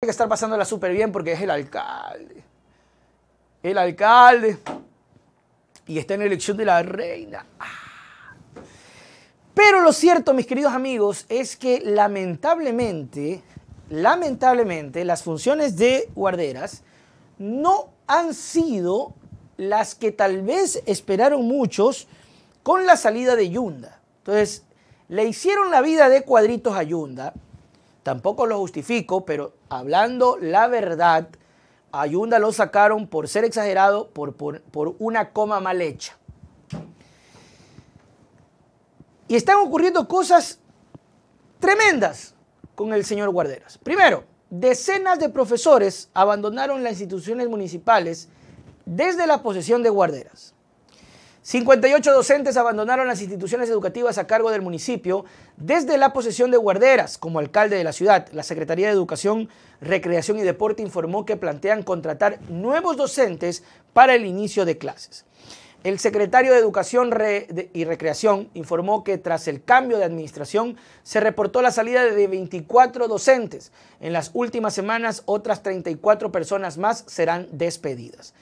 Hay que estar pasándola súper bien porque es el alcalde. El alcalde. Y está en la elección de la reina. Ah. Pero lo cierto, mis queridos amigos, es que lamentablemente, lamentablemente, las funciones de guarderas no han sido las que tal vez esperaron muchos con la salida de Yunda. Entonces, le hicieron la vida de cuadritos a Yunda Tampoco lo justifico, pero hablando la verdad, Ayunda lo sacaron por ser exagerado, por una coma mal hecha. Y están ocurriendo cosas tremendas con el señor Guarderas. Primero, decenas de profesores abandonaron las instituciones municipales desde la posesión de Guarderas. 58 docentes abandonaron las instituciones educativas a cargo del municipio desde la posesión de Guarderas como alcalde de la ciudad. La Secretaría de Educación, Recreación y Deporte informó que plantean contratar nuevos docentes para el inicio de clases. El secretario de Educación y Recreación informó que tras el cambio de administración se reportó la salida de 24 docentes. En las últimas semanas otras 34 personas más serán despedidas.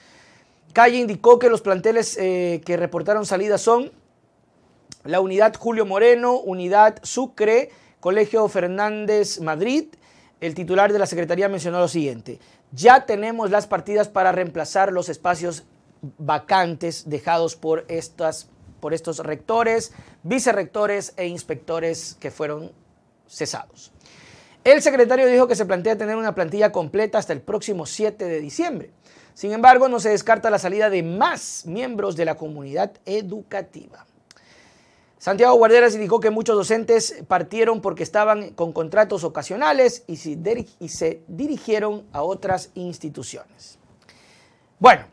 Calle indicó que los planteles eh, que reportaron salidas son la Unidad Julio Moreno, Unidad Sucre, Colegio Fernández Madrid. El titular de la Secretaría mencionó lo siguiente. Ya tenemos las partidas para reemplazar los espacios vacantes dejados por, estas, por estos rectores, vicerrectores e inspectores que fueron cesados. El secretario dijo que se plantea tener una plantilla completa hasta el próximo 7 de diciembre. Sin embargo, no se descarta la salida de más miembros de la comunidad educativa. Santiago Guarderas indicó que muchos docentes partieron porque estaban con contratos ocasionales y se, dirigieron a otras instituciones. Bueno,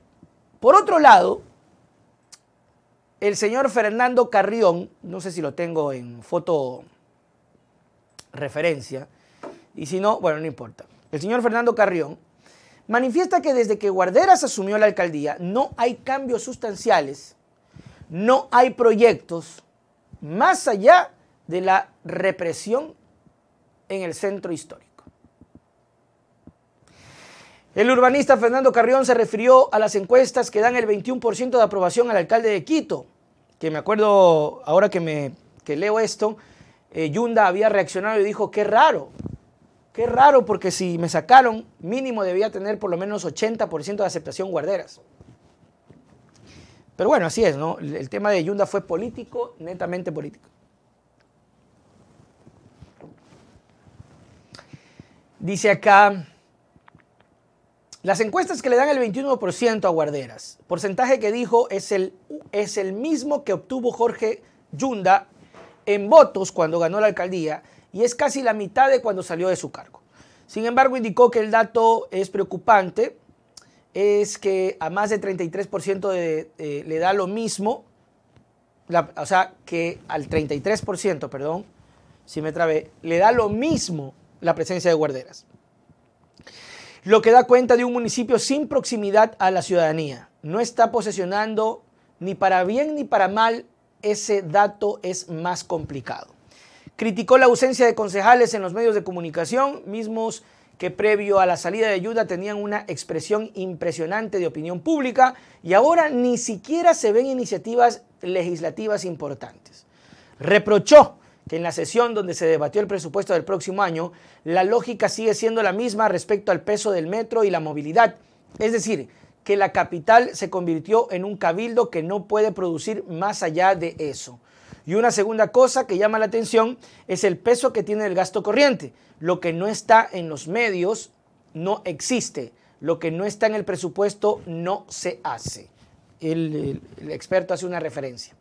por otro lado, el señor Fernando Carrión, no sé si lo tengo en foto referencia, y si no, bueno, no importa. El señor Fernando Carrión manifiesta que desde que Guarderas asumió la alcaldía no hay cambios sustanciales, no hay proyectos más allá de la represión en el centro histórico. El urbanista Fernando Carrión se refirió a las encuestas que dan el 21% de aprobación al alcalde de Quito, que me acuerdo ahora que, me, leo esto, eh, Yunda había reaccionado y dijo, qué raro, Qué raro, porque si me sacaron, mínimo debía tener por lo menos 80% de aceptación guarderas. Pero bueno, así es, ¿no? El tema de Yunda fue político, netamente político. Dice acá, las encuestas que le dan el 21% a Guarderas, porcentaje que dijo es el, es el mismo que obtuvo Jorge Yunda en votos cuando ganó la alcaldía y es casi la mitad de cuando salió de su cargo. Sin embargo, indicó que el dato es preocupante, es que a más de 33% eh, le da lo mismo, o sea, que al 33%, perdón, si me trabé, le da lo mismo la presencia de guarderas. Lo que da cuenta de un municipio sin proximidad a la ciudadanía. No está posesionando ni para bien ni para mal, ese dato es más complicado. Criticó la ausencia de concejales en los medios de comunicación, mismos que previo a la salida de Ayuda tenían una expresión impresionante de opinión pública y ahora ni siquiera se ven iniciativas legislativas importantes. Reprochó que en la sesión donde se debatió el presupuesto del próximo año, la lógica sigue siendo la misma respecto al peso del metro y la movilidad, es decir, que la capital se convirtió en un cabildo que no puede producir más allá de eso. Y una segunda cosa que llama la atención es el peso que tiene el gasto corriente. Lo que no está en los medios no existe. Lo que no está en el presupuesto no se hace. El, experto hace una referencia.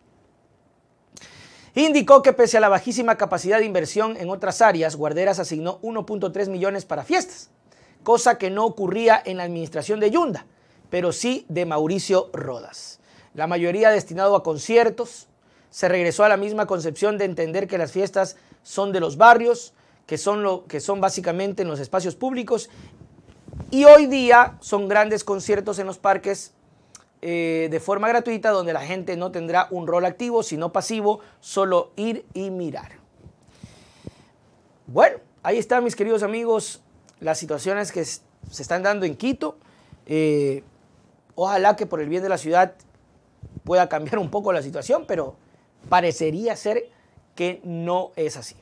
Indicó que pese a la bajísima capacidad de inversión en otras áreas, Guarderas asignó 1.3 millones para fiestas, cosa que no ocurría en la administración de Yunda, pero sí de Mauricio Rodas. La mayoría destinado a conciertos, se regresó a la misma concepción de entender que las fiestas son de los barrios, que son, lo, que son básicamente en los espacios públicos, y hoy día son grandes conciertos en los parques eh, de forma gratuita donde la gente no tendrá un rol activo, sino pasivo, solo ir y mirar. Bueno, ahí están mis queridos amigos las situaciones que se están dando en Quito. Eh, ojalá que por el bien de la ciudad pueda cambiar un poco la situación, pero parecería ser que no es así.